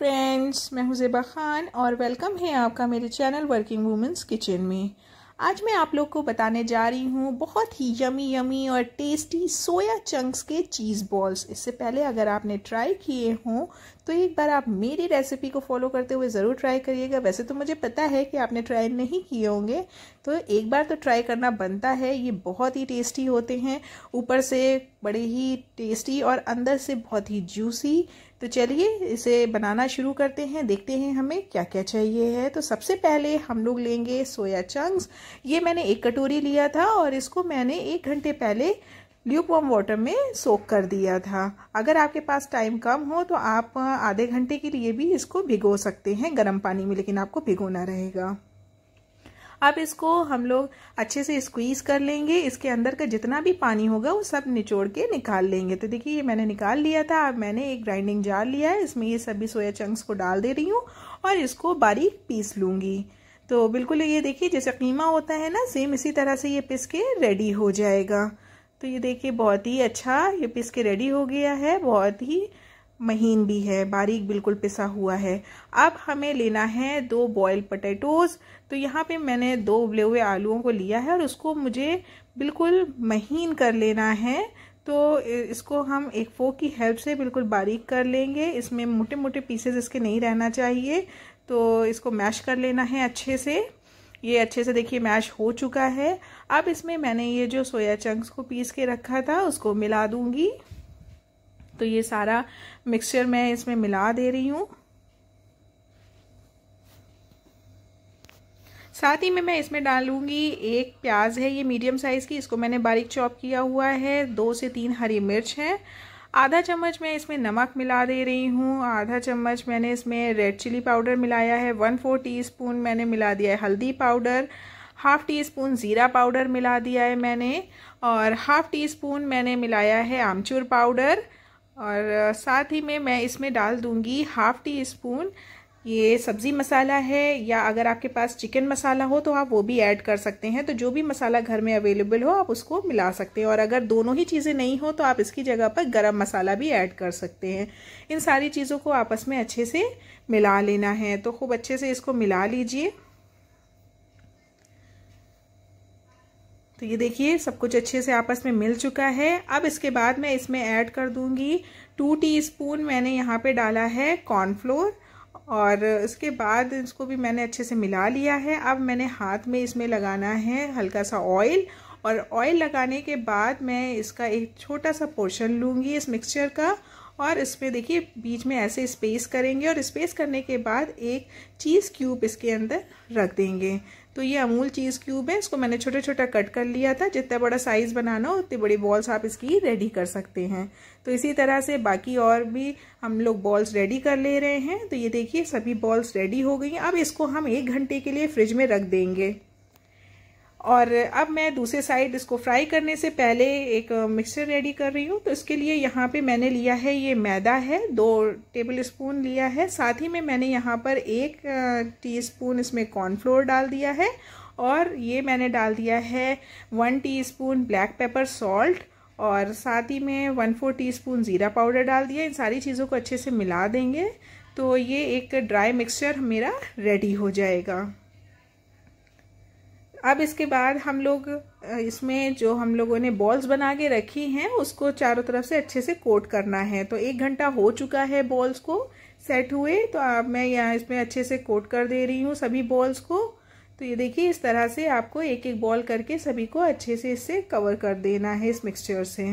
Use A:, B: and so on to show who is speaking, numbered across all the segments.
A: friends मैं हुजेबा जेबा ख़ान और वेलकम है आपका मेरे चैनल वर्किंग वूमेंस किचन में आज मैं आप लोग को बताने जा रही हूँ बहुत ही यमी यमी और टेस्टी सोया चंक्स के चीज़ बॉल्स इससे पहले अगर आपने ट्राई किए हों तो एक बार आप मेरी रेसिपी को फॉलो करते हुए ज़रूर ट्राई करिएगा वैसे तो मुझे पता है कि आपने ट्राई नहीं किए होंगे तो एक बार तो ट्राई करना बनता है ये बहुत ही टेस्टी होते हैं ऊपर से बड़े ही टेस्टी और अंदर से बहुत ही जूसी तो चलिए इसे बनाना शुरू करते हैं देखते हैं हमें क्या क्या चाहिए है तो सबसे पहले हम लोग लेंगे सोया चंक्स ये मैंने एक कटोरी लिया था और इसको मैंने एक घंटे पहले ल्यूकवाम वाटर में सोक कर दिया था अगर आपके पास टाइम कम हो तो आप आधे घंटे के लिए भी इसको भिगो सकते हैं गर्म पानी में लेकिन आपको भिगोना रहेगा अब इसको हम लोग अच्छे से स्क्वीज़ कर लेंगे इसके अंदर का जितना भी पानी होगा वो सब निचोड़ के निकाल लेंगे तो देखिए ये मैंने निकाल लिया था अब मैंने एक ग्राइंडिंग जार लिया है इसमें ये सभी सोया चंक्स को डाल दे रही हूँ और इसको बारीक पीस लूँगी तो बिल्कुल ये देखिए जैसे कीमा होता है ना सेम इसी तरह से ये पिस के रेडी हो जाएगा तो ये देखिए बहुत ही अच्छा ये पिस के रेडी हो गया है बहुत ही महीन भी है बारीक बिल्कुल पिसा हुआ है अब हमें लेना है दो बॉयल पटेटोज तो यहाँ पे मैंने दो उबले हुए आलूओं को लिया है और उसको मुझे बिल्कुल महीन कर लेना है तो इसको हम एक फोक की हेल्प से बिल्कुल बारीक कर लेंगे इसमें मोटे मोटे पीसेस इसके नहीं रहना चाहिए तो इसको मैश कर लेना है अच्छे से ये अच्छे से देखिए मैश हो चुका है अब इसमें मैंने ये जो सोया चंक्स को पीस के रखा था उसको मिला दूंगी तो ये सारा मिक्सचर मैं इसमें मिला दे रही हूँ साथ ही में मैं इसमें डालूंगी एक प्याज है ये मीडियम साइज़ की इसको मैंने बारीक चॉप किया हुआ है दो से तीन हरी मिर्च है आधा चम्मच मैं इसमें नमक मिला दे रही हूँ आधा चम्मच मैंने इसमें रेड चिली पाउडर मिलाया है वन फोर टी स्पून मैंने मिला दिया है हल्दी पाउडर हाफ़ टी स्पून ज़ीरा पाउडर मिला दिया है मैंने और हाफ़ टी स्पून मैंने मिलाया है आमचूर पाउडर और साथ ही में मैं इसमें डाल दूँगी हाफ़ टी स्पून ये सब्ज़ी मसाला है या अगर आपके पास चिकन मसाला हो तो आप वो भी ऐड कर सकते हैं तो जो भी मसाला घर में अवेलेबल हो आप उसको मिला सकते हैं और अगर दोनों ही चीज़ें नहीं हो तो आप इसकी जगह पर गरम मसाला भी ऐड कर सकते हैं इन सारी चीज़ों को आपस में अच्छे से मिला लेना है तो खूब अच्छे से इसको मिला लीजिए तो ये देखिए सब कुछ अच्छे से आपस में मिल चुका है अब इसके बाद मैं इसमें ऐड कर दूंगी टू टीस्पून मैंने यहाँ पे डाला है कॉर्नफ्लोर और इसके बाद इसको भी मैंने अच्छे से मिला लिया है अब मैंने हाथ में इसमें लगाना है हल्का सा ऑयल और ऑयल लगाने के बाद मैं इसका एक छोटा सा पोर्शन लूँगी इस मिक्सचर का और इसमें देखिए बीच में ऐसे स्पेस करेंगे और स्पेस करने के बाद एक चीज़ क्यूब इसके अंदर रख देंगे तो ये अमूल चीज़ क्यूब है इसको मैंने छोटा छोटा कट कर लिया था जितना बड़ा साइज़ बनाना हो उतनी बड़ी बॉल्स आप इसकी रेडी कर सकते हैं तो इसी तरह से बाकी और भी हम लोग बॉल्स रेडी कर ले रहे हैं तो ये देखिए सभी बॉल्स रेडी हो गई हैं अब इसको हम एक घंटे के लिए फ्रिज में रख देंगे और अब मैं दूसरे साइड इसको फ्राई करने से पहले एक मिक्सचर रेडी कर रही हूँ तो इसके लिए यहाँ पे मैंने लिया है ये मैदा है दो टेबल स्पून लिया है साथ ही में मैंने यहाँ पर एक टीस्पून इसमें कॉर्नफ्लोर डाल दिया है और ये मैंने डाल दिया है one teaspoon black pepper salt और साथ ही में वन फोर स्पून ज़ीरा पाउडर डाल दिया इन सारी चीज़ों को अच्छे से मिला देंगे तो ये एक ड्राई मिक्सचर मेरा रेडी हो जाएगा अब इसके बाद हम लोग इसमें जो हम लोगों ने बॉल्स बना के रखी हैं उसको चारों तरफ से अच्छे से कोट करना है तो एक घंटा हो चुका है बॉल्स को सेट हुए तो अब मैं यहाँ इसमें अच्छे से कोट कर दे रही हूँ सभी बॉल्स को तो ये देखिए इस तरह से आपको एक एक बॉल करके सभी को अच्छे से इससे कवर कर देना है इस मिक्सचर से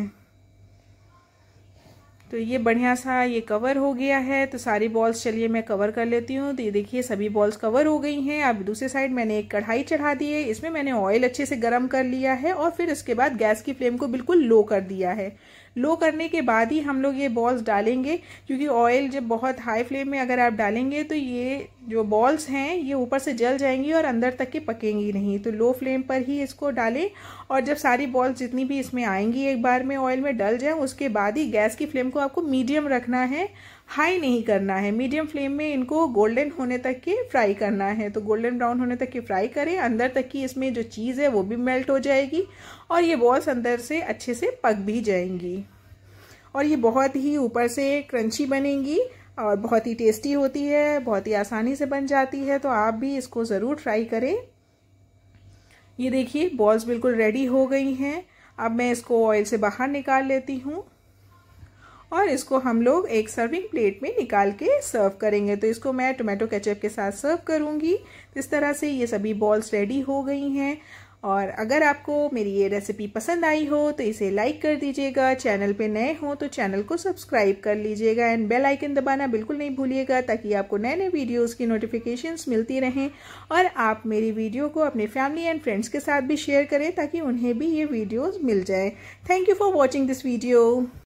A: तो ये बढ़िया सा ये कवर हो गया है तो सारी बॉल्स चलिए मैं कवर कर लेती हूँ तो ये देखिए सभी बॉल्स कवर हो गई हैं अब दूसरी साइड मैंने एक कढ़ाई चढ़ा दी है इसमें मैंने ऑयल अच्छे से गर्म कर लिया है और फिर इसके बाद गैस की फ्लेम को बिल्कुल लो कर दिया है लो करने के बाद ही हम लोग ये बॉल्स डालेंगे क्योंकि ऑयल जब बहुत हाई फ्लेम में अगर आप डालेंगे तो ये जो बॉल्स हैं ये ऊपर से जल जाएंगी और अंदर तक के पकेंगी नहीं तो लो फ्लेम पर ही इसको डालें और जब सारी बॉल्स जितनी भी इसमें आएंगी एक बार में ऑयल में डल जाए उसके बाद ही गैस की फ्लेम को आपको मीडियम रखना है हाई नहीं करना है मीडियम फ्लेम में इनको गोल्डन होने तक के फ्राई करना है तो गोल्डन ब्राउन होने तक के फ्राई करें अंदर तक की इसमें जो चीज़ है वो भी मेल्ट हो जाएगी और ये बॉल्स अंदर से अच्छे से पक भी जाएंगी और ये बहुत ही ऊपर से क्रंची बनेंगी और बहुत ही टेस्टी होती है बहुत ही आसानी से बन जाती है तो आप भी इसको ज़रूर ट्राई करें ये देखिए बॉल्स बिल्कुल रेडी हो गई हैं अब मैं इसको ऑयल से बाहर निकाल लेती हूँ और इसको हम लोग एक सर्विंग प्लेट में निकाल के सर्व करेंगे तो इसको मैं टोमेटो केचप के साथ सर्व करूँगी तो इस तरह से ये सभी बॉल्स रेडी हो गई हैं और अगर आपको मेरी ये रेसिपी पसंद आई हो तो इसे लाइक कर दीजिएगा चैनल पे नए हो तो चैनल को सब्सक्राइब कर लीजिएगा एंड बेल आइकन दबाना बिल्कुल नहीं भूलिएगा ताकि आपको नए नए वीडियोस की नोटिफिकेशंस मिलती रहें और आप मेरी वीडियो को अपने फैमिली एंड फ्रेंड्स के साथ भी शेयर करें ताकि उन्हें भी ये वीडियोज़ मिल जाए thank you for watching this video